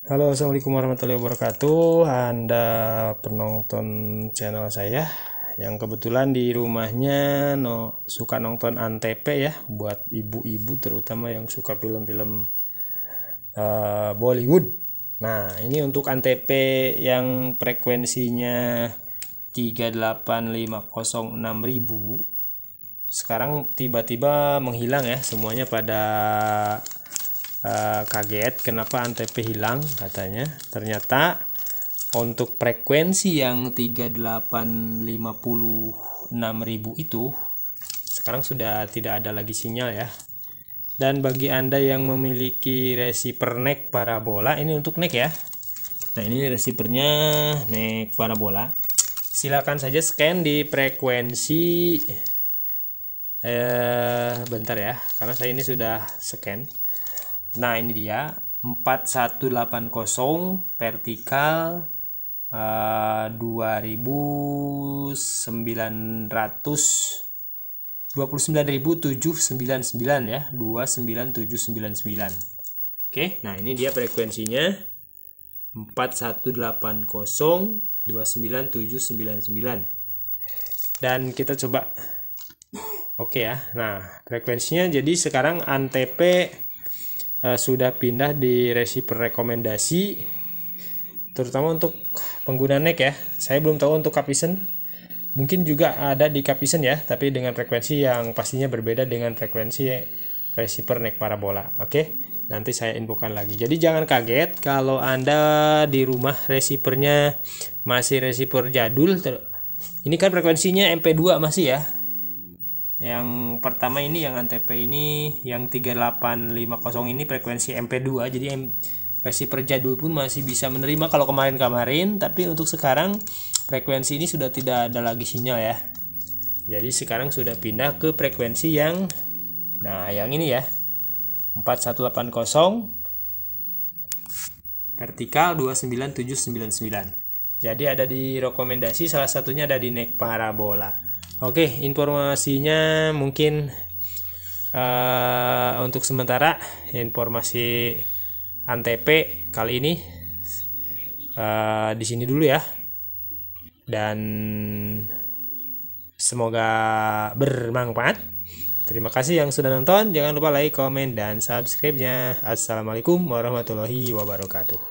Halo assalamualaikum warahmatullahi wabarakatuh Anda penonton channel saya yang kebetulan di rumahnya no, suka nonton antp ya buat ibu-ibu terutama yang suka film-film uh, Bollywood nah ini untuk antp yang frekuensinya 38506.000 sekarang tiba-tiba menghilang ya semuanya pada Eh, kaget kenapa antp hilang katanya ternyata untuk frekuensi yang 3856.000 itu sekarang sudah tidak ada lagi sinyal ya dan bagi anda yang memiliki receiver neck parabola ini untuk neck ya nah ini receivernya neck parabola silakan saja scan di frekuensi eh bentar ya karena saya ini sudah scan nah ini dia 4180 vertikal uh, 2900 29.799 ya 29799 Oke, nah ini dia frekuensinya 4180 29799. Dan kita coba. Oke ya. Nah, frekuensinya jadi sekarang antp Eh, sudah pindah di receiver rekomendasi terutama untuk pengguna neck ya saya belum tahu untuk capison mungkin juga ada di capison ya tapi dengan frekuensi yang pastinya berbeda dengan frekuensi receiver neck parabola oke nanti saya infokan lagi jadi jangan kaget kalau anda di rumah receivernya masih receiver jadul ini kan frekuensinya MP2 masih ya yang pertama ini yang antp ini yang 3850 ini frekuensi mp2 jadi M receiver jadul pun masih bisa menerima kalau kemarin-kemarin tapi untuk sekarang frekuensi ini sudah tidak ada lagi sinyal ya jadi sekarang sudah pindah ke frekuensi yang nah yang ini ya 4180 vertikal 29799 jadi ada di rekomendasi salah satunya ada di neck parabola Oke, informasinya mungkin uh, untuk sementara informasi Antp kali ini uh, di sini dulu ya. Dan semoga bermanfaat. Terima kasih yang sudah nonton. Jangan lupa like, komen, dan subscribe-nya. Assalamualaikum warahmatullahi wabarakatuh.